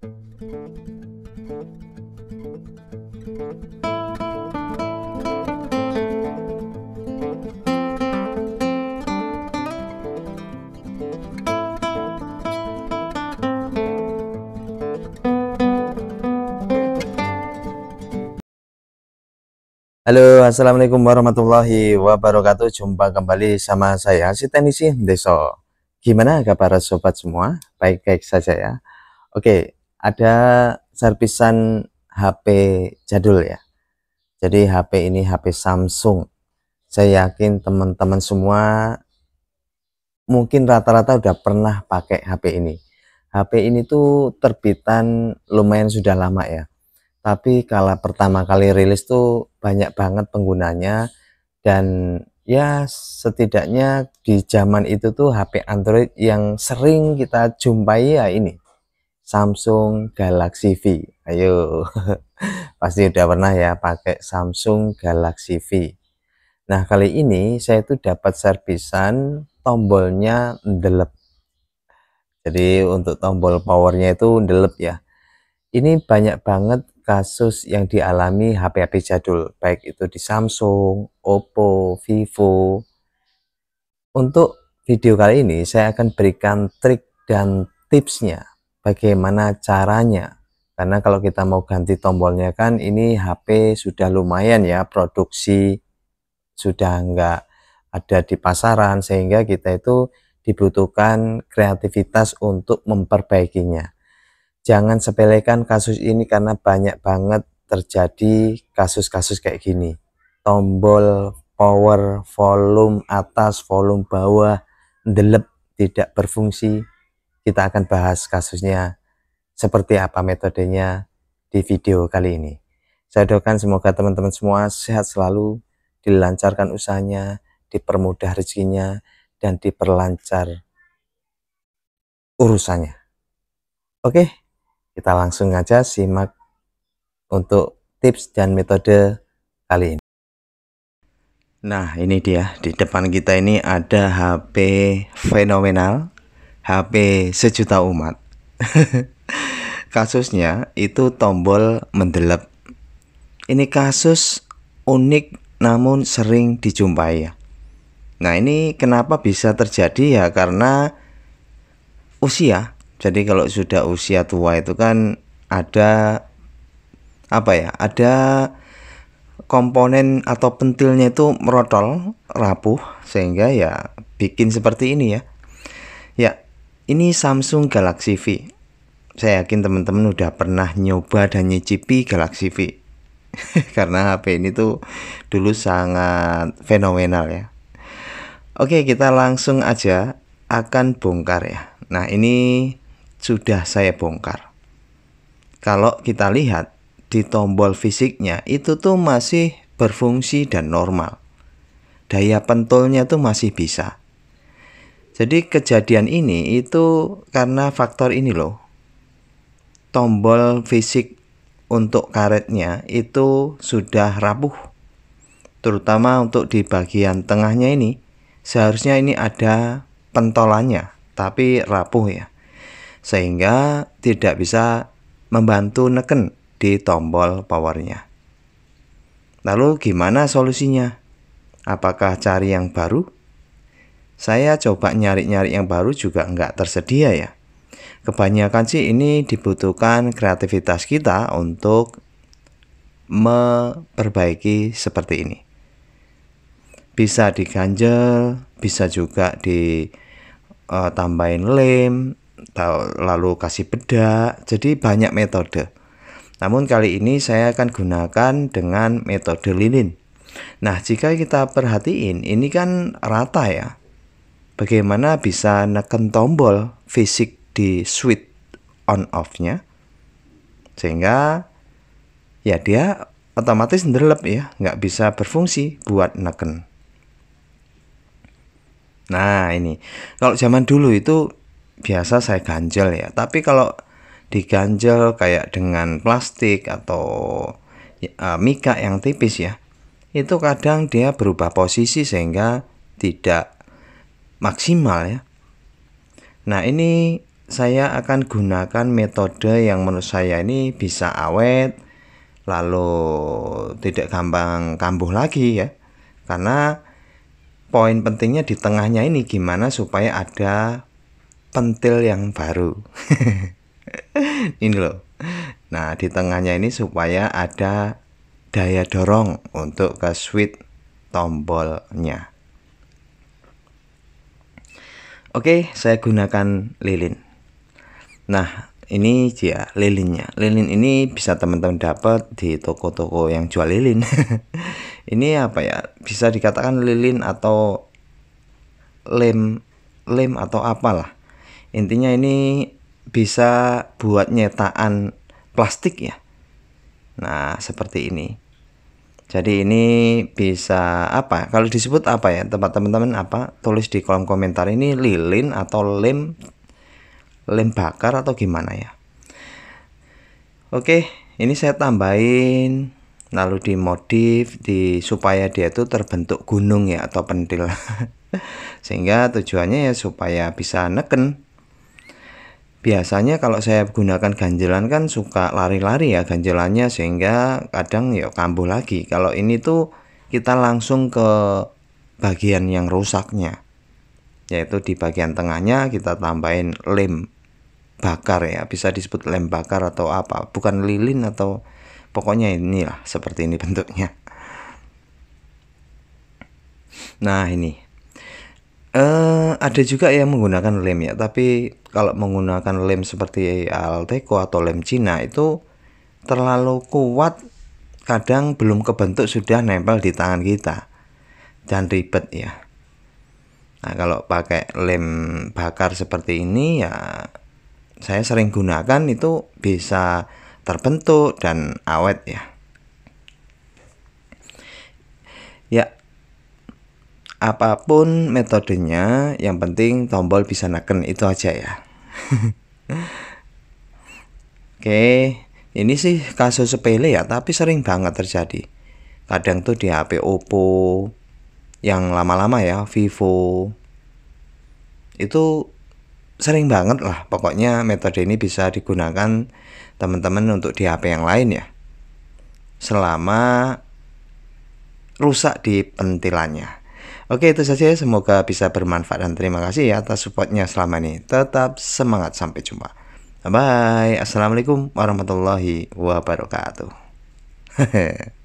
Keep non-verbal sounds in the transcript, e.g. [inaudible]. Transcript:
Halo, assalamualaikum warahmatullahi wabarakatuh. Jumpa kembali sama saya, si teknisi Deso. Gimana kabar sobat semua? Baik-baik saja ya. Oke, ada servisan HP jadul ya. Jadi HP ini HP Samsung. Saya yakin teman-teman semua mungkin rata-rata udah pernah pakai HP ini. HP ini tuh terbitan lumayan sudah lama ya. Tapi kalau pertama kali rilis tuh banyak banget penggunanya dan ya setidaknya di zaman itu tuh HP Android yang sering kita jumpai ya ini Samsung Galaxy V. Ayo, [laughs] pasti udah pernah ya pakai Samsung Galaxy V. Nah, kali ini saya itu dapat servisan tombolnya ndelep. Jadi untuk tombol powernya itu ndelep ya. Ini banyak banget kasus yang dialami HP-HP jadul, baik itu di Samsung, Oppo, Vivo. Untuk video kali ini saya akan berikan trik dan tipsnya bagaimana caranya karena kalau kita mau ganti tombolnya kan ini HP sudah lumayan ya produksi sudah enggak ada di pasaran sehingga kita itu dibutuhkan kreativitas untuk memperbaikinya jangan sepelekan kasus ini karena banyak banget terjadi kasus-kasus kayak gini tombol power volume atas volume bawah delep tidak berfungsi kita akan bahas kasusnya seperti apa metodenya di video kali ini. Saya doakan semoga teman-teman semua sehat selalu, dilancarkan usahanya, dipermudah rezekinya, dan diperlancar urusannya. Oke, kita langsung aja simak untuk tips dan metode kali ini. Nah, ini dia. Di depan kita ini ada HP fenomenal HP sejuta umat. [laughs] Kasusnya itu tombol mendelep. Ini kasus unik namun sering dijumpai Nah ini kenapa bisa terjadi ya karena usia. Jadi kalau sudah usia tua itu kan ada apa ya? Ada komponen atau pentilnya itu merotol, rapuh sehingga ya bikin seperti ini ya. Ya, ini Samsung Galaxy V. Saya yakin teman-teman udah pernah nyoba dan nyicipi Galaxy V. [laughs] Karena HP ini tuh dulu sangat fenomenal ya. Oke, kita langsung aja akan bongkar ya. Nah, ini sudah saya bongkar. Kalau kita lihat di tombol fisiknya itu tuh masih berfungsi dan normal. Daya pentolnya tuh masih bisa. Jadi kejadian ini itu karena faktor ini loh. Tombol fisik untuk karetnya itu sudah rapuh. Terutama untuk di bagian tengahnya ini. Seharusnya ini ada pentolannya, tapi rapuh ya. Sehingga tidak bisa membantu neken di tombol powernya. Lalu gimana solusinya? Apakah cari yang baru? Saya coba nyari-nyari yang baru juga nggak tersedia ya. Kebanyakan sih ini dibutuhkan kreativitas kita untuk memperbaiki seperti ini. Bisa diganjel, bisa juga ditambahin eh, lem, lalu kasih bedak. Jadi banyak metode. Namun kali ini saya akan gunakan dengan metode lilin. Nah, jika kita perhatiin ini kan rata ya bagaimana bisa neken tombol fisik di switch on off-nya sehingga ya dia otomatis nderlep ya nggak bisa berfungsi buat neken nah ini kalau zaman dulu itu biasa saya ganjel ya tapi kalau diganjel kayak dengan plastik atau uh, mika yang tipis ya itu kadang dia berubah posisi sehingga tidak maksimal ya. Nah, ini saya akan gunakan metode yang menurut saya ini bisa awet lalu tidak gampang kambuh lagi ya. Karena poin pentingnya di tengahnya ini gimana supaya ada pentil yang baru. [laughs] ini loh. Nah, di tengahnya ini supaya ada daya dorong untuk ke switch tombolnya. Oke, saya gunakan lilin. Nah, ini dia lilinnya. Lilin ini bisa teman-teman dapat di toko-toko yang jual lilin. [laughs] ini apa ya? Bisa dikatakan lilin atau lem lem atau apalah. Intinya ini bisa buat nyetaan plastik ya. Nah, seperti ini. Jadi ini bisa apa? Kalau disebut apa ya? Tempat teman-teman apa? Tulis di kolom komentar ini lilin atau lem lem bakar atau gimana ya? Oke, ini saya tambahin lalu dimodif, di supaya dia itu terbentuk gunung ya atau pentil. [laughs] Sehingga tujuannya ya supaya bisa neken biasanya kalau saya gunakan ganjelan kan suka lari-lari ya ganjelannya sehingga kadang ya kambuh lagi kalau ini tuh kita langsung ke bagian yang rusaknya yaitu di bagian tengahnya kita tambahin lem bakar ya bisa disebut lem bakar atau apa bukan lilin atau pokoknya inilah seperti ini bentuknya nah ini ada juga yang menggunakan lem ya, tapi kalau menggunakan lem seperti Alteco atau lem Cina itu terlalu kuat kadang belum kebentuk sudah nempel di tangan kita dan ribet ya. Nah, kalau pakai lem bakar seperti ini ya saya sering gunakan itu bisa terbentuk dan awet ya. Ya, apapun metodenya yang penting tombol bisa neken itu aja ya [laughs] oke ini sih kasus sepele ya tapi sering banget terjadi kadang tuh di HP Oppo yang lama-lama ya Vivo itu sering banget lah pokoknya metode ini bisa digunakan teman-teman untuk di HP yang lain ya selama rusak di pentilannya Oke itu saja semoga bisa bermanfaat dan terima kasih ya atas supportnya selama ini. Tetap semangat sampai jumpa. Bye. -bye. Assalamualaikum warahmatullahi wabarakatuh. Hehehe. [laughs]